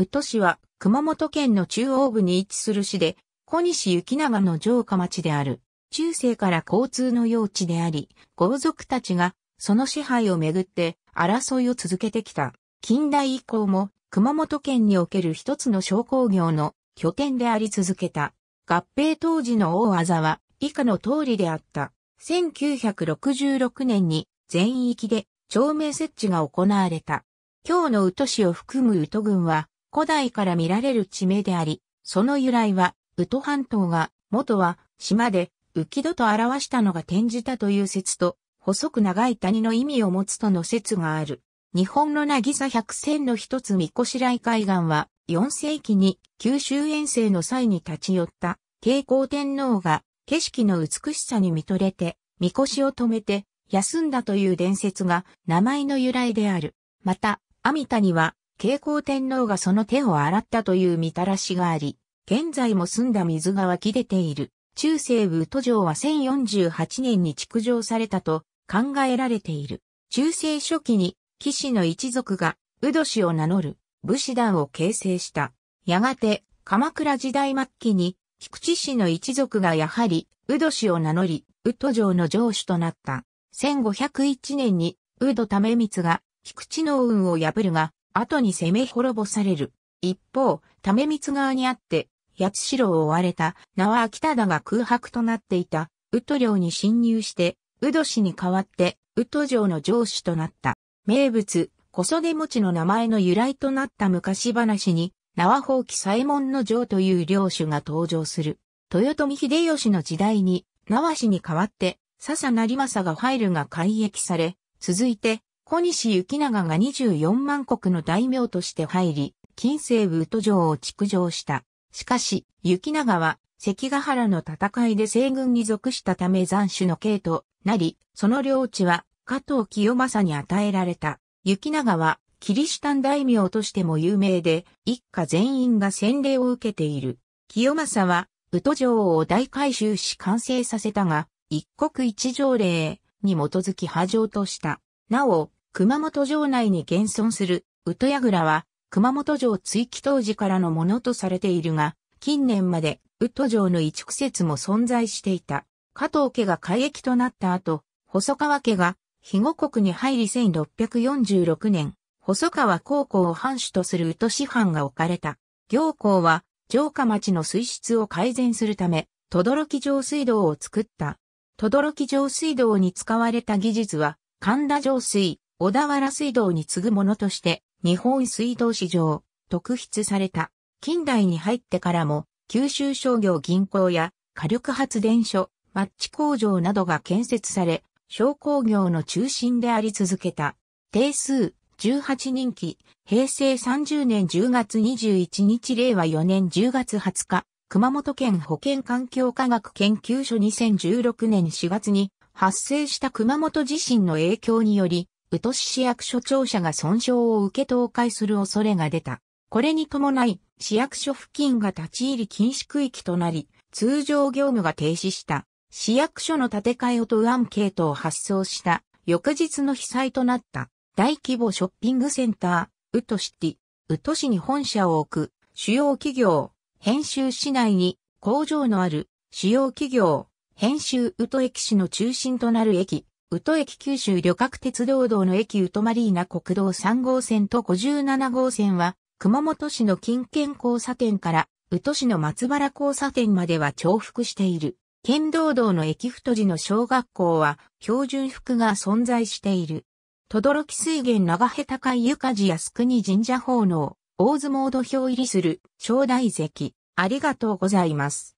宇都市は熊本県の中央部に位置する市で、小西行長の城下町である。中世から交通の用地であり、豪族たちがその支配をめぐって争いを続けてきた。近代以降も熊本県における一つの商工業の拠点であり続けた。合併当時の大技は以下の通りであった。1966年に全域で町名設置が行われた。今日の宇都市を含む宇都郡は古代から見られる地名であり、その由来は、ウト半島が、元は、島で、浮戸と表したのが転じたという説と、細く長い谷の意味を持つとの説がある。日本の渚百選の一つ三越来海岸は、4世紀に九州遠征の際に立ち寄った慶光天皇が景色の美しさに見とれて、神輿を止めて休んだという伝説が名前の由来である。また、阿弥陀には慶光天皇がその手を洗ったというみたらしがあり、現在も澄んだ水が湧き出ている。中西部都城は1048年に築城されたと考えられている。中世初期に騎士の一族がウド氏を名乗る武士団を形成した。やがて鎌倉時代末期に菊池氏の一族がやはりウド氏を名乗り、ウ都城の城主となった。1501年にウド為光が菊池の運を破るが、後に攻め滅ぼされる。一方、為光側にあって、八代を追われた、名は秋田だが空白となっていた、宇都領に侵入して、宇都氏に代わって、宇都城の城主となった。名物、小袖餅の名前の由来となった昔話に、名は放棄左衛門の城という領主が登場する。豊臣秀吉の時代に、名和氏に代わって、笹成政がファイルが改易され、続いて、小西行長が24万国の大名として入り、近世武都城を築城した。しかし、行長は関ヶ原の戦いで西軍に属したため残首の刑となり、その領地は加藤清正に与えられた。行長はキリシタン大名としても有名で、一家全員が洗礼を受けている。清正は、宇都城を大改修し完成させたが、一国一条例に基づき破城とした。なお、熊本城内に現存する、宇都櫓は、熊本城追記当時からのものとされているが、近年まで、宇都城の一区説も存在していた。加藤家が改役となった後、細川家が、肥後国に入り1646年、細川高校を藩主とする宇都市藩が置かれた。行校は、城下町の水質を改善するため、轟上水道を作った。轟上水道に使われた技術は、神田上水、小田原水道に次ぐものとして日本水道史上特筆された。近代に入ってからも九州商業銀行や火力発電所、マッチ工場などが建設され、商工業の中心であり続けた。定数18人期、平成30年10月21日令和4年10月20日、熊本県保健環境科学研究所2016年4月に発生した熊本地震の影響により、宇都市市役所庁舎が損傷を受け倒壊する恐れが出た。これに伴い、市役所付近が立ち入り禁止区域となり、通常業務が停止した。市役所の建て替えを問うアンケートを発送した。翌日の被災となった。大規模ショッピングセンター、宇都市ティ、宇都市に本社を置く、主要企業、編集市内に工場のある、主要企業、編集宇都駅市の中心となる駅、宇都駅九州旅客鉄道道の駅宇都マリーナ国道3号線と57号線は、熊本市の近県交差点から、宇都市の松原交差点までは重複している。県道道の駅太寺の小学校は、標準服が存在している。轟水源長辺高いゆかじ靖国神社奉納、大相撲土俵入りする、正代関、ありがとうございます。